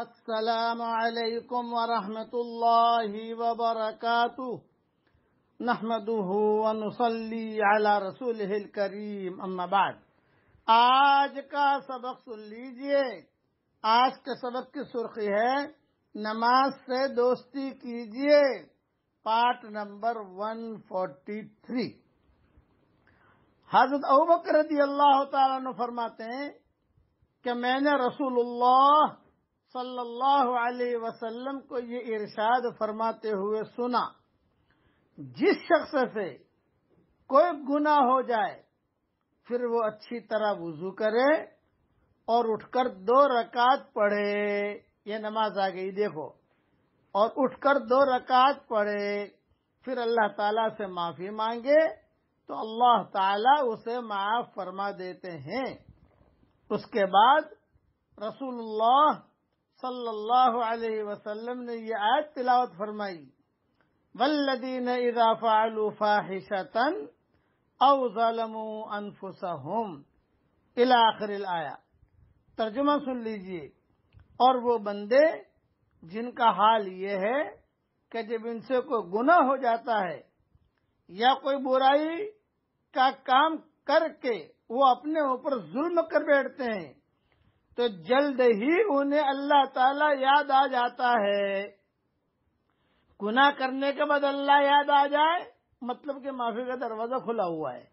السلام عليكم ورحمة الله وبركاته نحمده ونصلي على رسوله الكريم أما بعد आज का सबक सुन लीजिए आज के सबक की सुर्खी है नमाज से दोस्ती कीजिए पार्ट नंबर 143 हजरत अबू बकर रदी अल्लाह तला फरमाते हैं कि मैंने रसूलुल्लाह सल्लल्लाहु अलैहि वसल्लम को ये इरशाद फरमाते हुए सुना जिस शख्स से कोई गुना हो जाए फिर वो अच्छी तरह वजू करे और उठकर दो रकात पढ़े ये नमाज आ गई देखो और उठकर दो रकात पढ़े फिर अल्लाह ताला से माफी मांगे तो अल्लाह ताला उसे माफ फरमा देते हैं उसके बाद रसूलुल्लाह सल्लल्लाहु अलैहि वसल्लम ने यह आयत तिलावत फरमाई वल्लदीन इदा फ़ालू फ़ाहिशतन औ ज़लमू अनफुसहुम इला आखिर आया तर्जुमा सुन लीजिए और वो बंदे जिनका हाल ये है कि जब इनसे कोई गुनाह हो जाता है या कोई बुराई का काम करके वो अपने ऊपर जुल्म कर बैठते हैं तो जल्द ही उन्हें अल्लाह ताला याद आ जाता है गुना करने के बाद अल्लाह याद आ जाए मतलब कि माफी का दरवाजा खुला हुआ है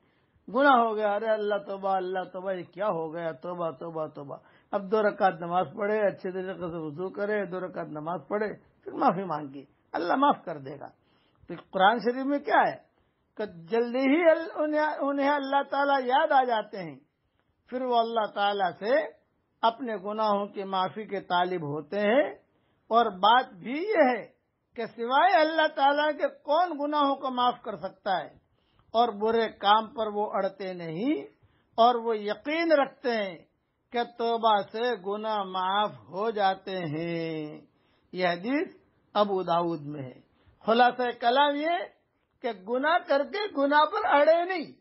गुना हो गया अरे अल्लाह तोबा अल्लाह तोबा ये क्या हो गया तोबा तोबा तोबा अब दो रकात नमाज पढ़े अच्छे तरीके से वजू करे दो रकात नमाज पढ़े फिर माफी मांगी अल्लाह माफ कर देगा तो कुरान शरीफ में क्या है कि जल्दी ही उन्हें उन्हें अल्लाह ताला याद आ जाते हैं फिर वो अल्लाह ताला से अपने गुनाहों की माफी के तालिब होते हैं और बात भी यह है कि सिवाय अल्लाह ताला के कौन गुनाहों को माफ कर सकता है और बुरे काम पर वो अड़ते नहीं और वो यकीन रखते हैं कि तोबा से गुना माफ हो जाते हैं यह हदीस अबू दाऊद में है खुलासा कलाम ये कि गुना करके गुना पर अड़े नहीं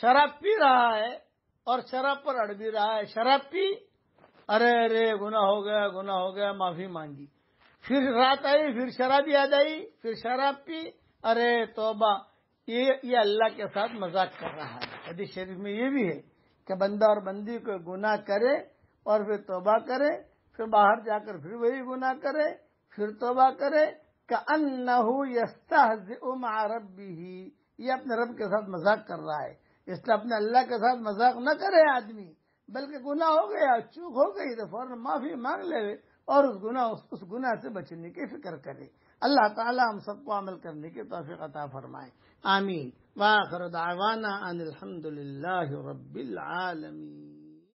शराब पी रहा है और शराब पर अड़ भी रहा है शराब पी अरे अरे गुना हो गया गुना हो गया माफी मांगी फिर रात आई फिर शराब याद आई फिर शराब पी अरे तोबा ये ये अल्लाह के साथ मजाक कर रहा है हदीस शरीफ में ये भी है कि बंदा और बंदी को गुनाह करे और फिर तोबा करे फिर बाहर जाकर फिर वही गुनाह करे फिर तोबा करे का अन्नहू यस्ता रबी ही ये अपने रब के साथ मजाक कर रहा है इसलिए अपने अल्लाह के साथ मजाक न करे आदमी बल्कि गुना हो गया चूक हो गई तो फौरन माफी मांग ले और उस गुना उस, उस गुना से बचने की फिक्र करे अल्लाह ताला हम सबको अमल करने की तोफीक अता फरमाए आमीन वाखर दावाना अनिल रब्बिल आलमीन